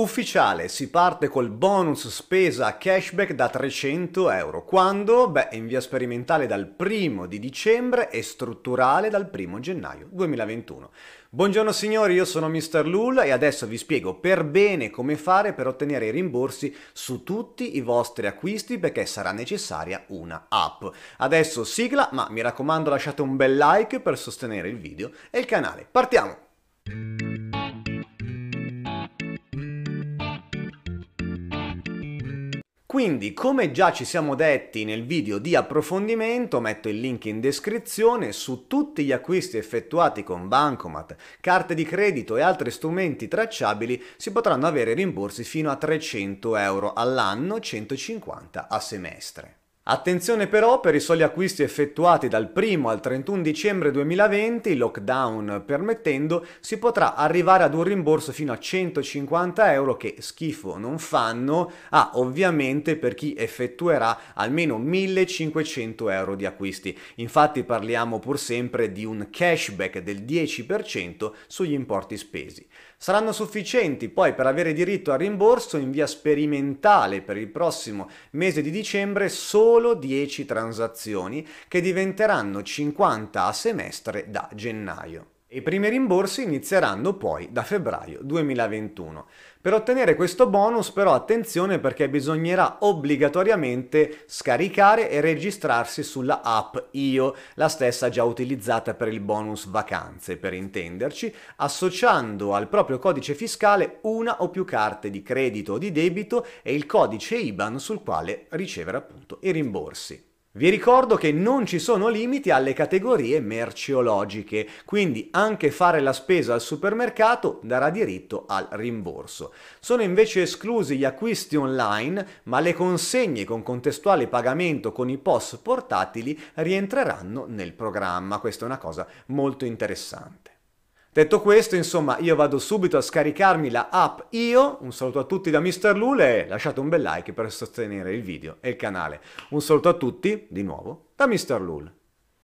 Ufficiale, si parte col bonus spesa cashback da 300 euro, quando? Beh, in via sperimentale dal primo di dicembre e strutturale dal primo gennaio 2021. Buongiorno signori, io sono Mr. Lul e adesso vi spiego per bene come fare per ottenere i rimborsi su tutti i vostri acquisti perché sarà necessaria una app. Adesso sigla, ma mi raccomando lasciate un bel like per sostenere il video e il canale. Partiamo! Quindi, come già ci siamo detti nel video di approfondimento, metto il link in descrizione, su tutti gli acquisti effettuati con Bancomat, carte di credito e altri strumenti tracciabili si potranno avere rimborsi fino a 300 euro all'anno, 150 a semestre. Attenzione però per i soli acquisti effettuati dal 1 al 31 dicembre 2020, lockdown permettendo, si potrà arrivare ad un rimborso fino a 150 euro che schifo non fanno, ah ovviamente per chi effettuerà almeno 1500 euro di acquisti. Infatti parliamo pur sempre di un cashback del 10% sugli importi spesi. Saranno sufficienti poi per avere diritto al rimborso in via sperimentale per il prossimo mese di dicembre solo solo 10 transazioni che diventeranno 50 a semestre da gennaio e i primi rimborsi inizieranno poi da febbraio 2021. Per ottenere questo bonus però attenzione perché bisognerà obbligatoriamente scaricare e registrarsi sulla app IO, la stessa già utilizzata per il bonus vacanze per intenderci, associando al proprio codice fiscale una o più carte di credito o di debito e il codice IBAN sul quale ricevere appunto i rimborsi. Vi ricordo che non ci sono limiti alle categorie merceologiche, quindi anche fare la spesa al supermercato darà diritto al rimborso. Sono invece esclusi gli acquisti online, ma le consegne con contestuale pagamento con i POS portatili rientreranno nel programma. Questa è una cosa molto interessante. Detto questo, insomma, io vado subito a scaricarmi la app Io, un saluto a tutti da Mr. Lul e lasciate un bel like per sostenere il video e il canale. Un saluto a tutti, di nuovo, da Mr. Lul.